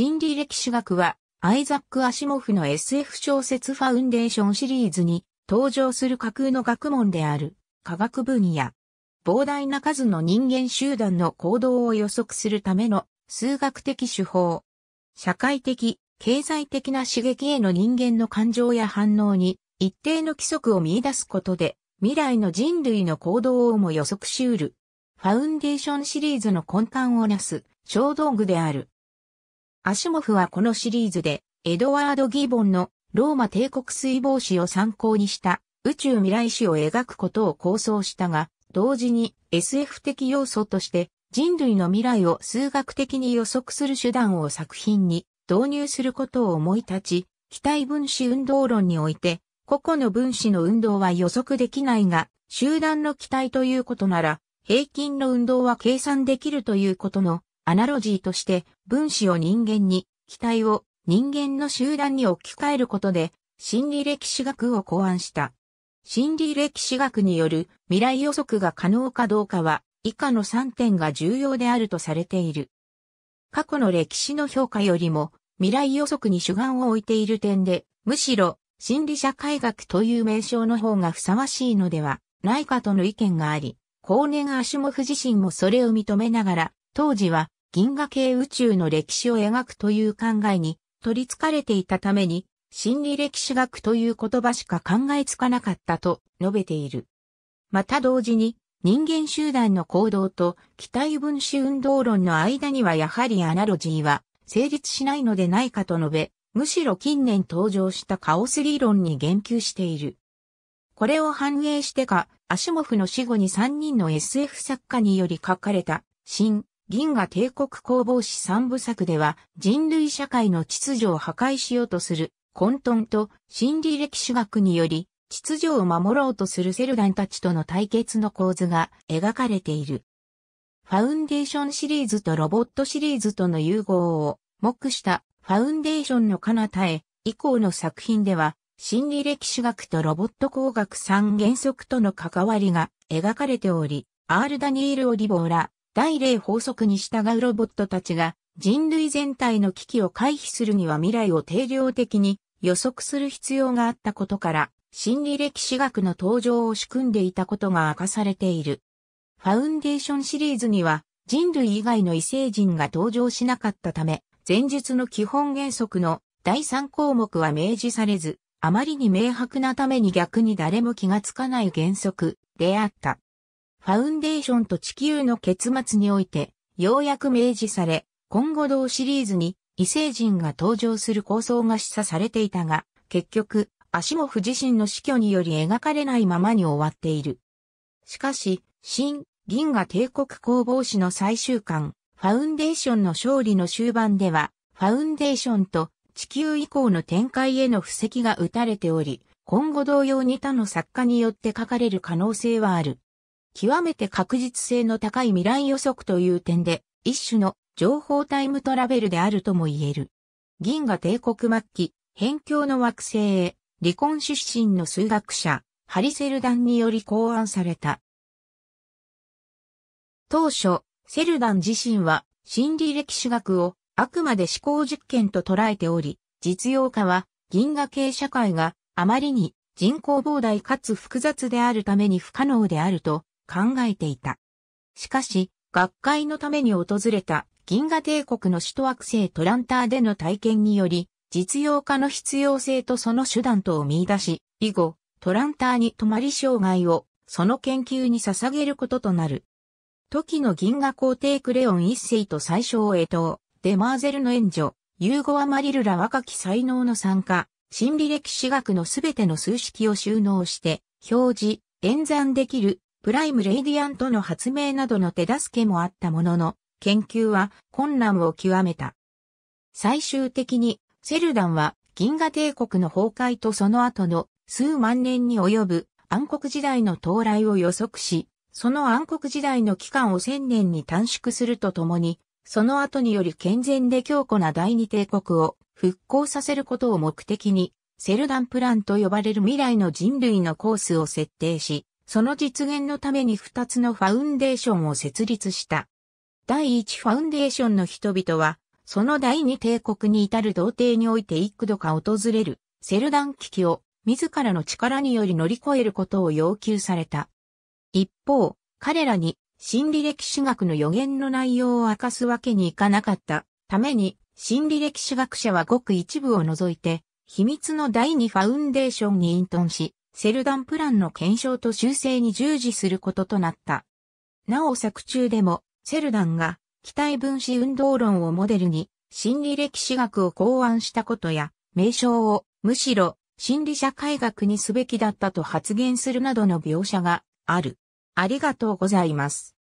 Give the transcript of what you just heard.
心理歴史学は、アイザック・アシモフの SF 小説ファウンデーションシリーズに登場する架空の学問である科学分野。膨大な数の人間集団の行動を予測するための数学的手法。社会的、経済的な刺激への人間の感情や反応に一定の規則を見出すことで未来の人類の行動をも予測しうる。ファウンデーションシリーズの根幹をなす小道具であるアシモフはこのシリーズで、エドワード・ギボンのローマ帝国水防史を参考にした宇宙未来史を描くことを構想したが、同時に SF 的要素として人類の未来を数学的に予測する手段を作品に導入することを思い立ち、気体分子運動論において、個々の分子の運動は予測できないが、集団の気体ということなら、平均の運動は計算できるということのアナロジーとして分子を人間に、機体を人間の集団に置き換えることで、心理歴史学を考案した。心理歴史学による未来予測が可能かどうかは、以下の3点が重要であるとされている。過去の歴史の評価よりも、未来予測に主眼を置いている点で、むしろ、心理社会学という名称の方がふさわしいのではないかとの意見があり、後年アシュモフ自身もそれを認めながら、当時は銀河系宇宙の歴史を描くという考えに取り憑かれていたために、心理歴史学という言葉しか考えつかなかったと述べている。また同時に、人間集団の行動と機体分子運動論の間にはやはりアナロジーは成立しないのでないかと述べ、むしろ近年登場したカオス理論に言及している。これを反映してか、アシモフの死後に3人の SF 作家により書かれた、新、銀河帝国工房史三部作では人類社会の秩序を破壊しようとする混沌と心理歴史学により秩序を守ろうとするセルダンたちとの対決の構図が描かれている。ファウンデーションシリーズとロボットシリーズとの融合を目したファウンデーションの彼方へ以降の作品では心理歴史学とロボット工学三原則との関わりが描かれており、アール・ダニール・オリボーラ、第0法則に従うロボットたちが人類全体の危機を回避するには未来を定量的に予測する必要があったことから、心理歴史学の登場を仕組んでいたことが明かされている。ファウンデーションシリーズには人類以外の異星人が登場しなかったため、前述の基本原則の第3項目は明示されず、あまりに明白なために逆に誰も気がつかない原則であった。ファウンデーションと地球の結末において、ようやく明示され、今後同シリーズに異星人が登場する構想が示唆されていたが、結局、アシモフ自身の死去により描かれないままに終わっている。しかし、新、銀河帝国攻防史の最終巻、ファウンデーションの勝利の終盤では、ファウンデーションと地球以降の展開への布石が打たれており、今後同様に他の作家によって書かれる可能性はある。極めて確実性の高い未来予測という点で、一種の情報タイムトラベルであるとも言える。銀河帝国末期、辺境の惑星へ、離婚出身の数学者、ハリセルダンにより考案された。当初、セルダン自身は心理歴史学をあくまで思考実験と捉えており、実用化は銀河系社会があまりに人口膨大かつ複雑であるために不可能であると考えていた。しかし、学会のために訪れた銀河帝国の首都惑星トランターでの体験により、実用化の必要性とその手段とを見出し、以後、トランターに泊まり障害を、その研究に捧げることとなる。時の銀河皇帝クレオン一世と最小衛東、デマーゼルの援助、ユーゴアマリルら若き才能の参加、心理歴史学のすべての数式を収納して、表示、演算できるプライムレイディアントの発明などの手助けもあったものの、研究は困難を極めた。最終的に、セルダンは銀河帝国の崩壊とその後の数万年に及ぶ暗黒時代の到来を予測し、その暗黒時代の期間を千年に短縮するとともに、その後により健全で強固な第二帝国を復興させることを目的に、セルダンプランと呼ばれる未来の人類のコースを設定し、その実現のために2つのファウンデーションを設立した。第1ファウンデーションの人々は、その第2帝国に至る童貞において幾度か訪れるセルダン危機を自らの力により乗り越えることを要求された。一方、彼らに心理歴史学の予言の内容を明かすわけにいかなかったために、心理歴史学者はごく一部を除いて、秘密の第二ファウンデーションに隠遁し、セルダンプランの検証と修正に従事することとなった。なお作中でも、セルダンが機体分子運動論をモデルに心理歴史学を考案したことや、名称をむしろ心理社会学にすべきだったと発言するなどの描写がある。ありがとうございます。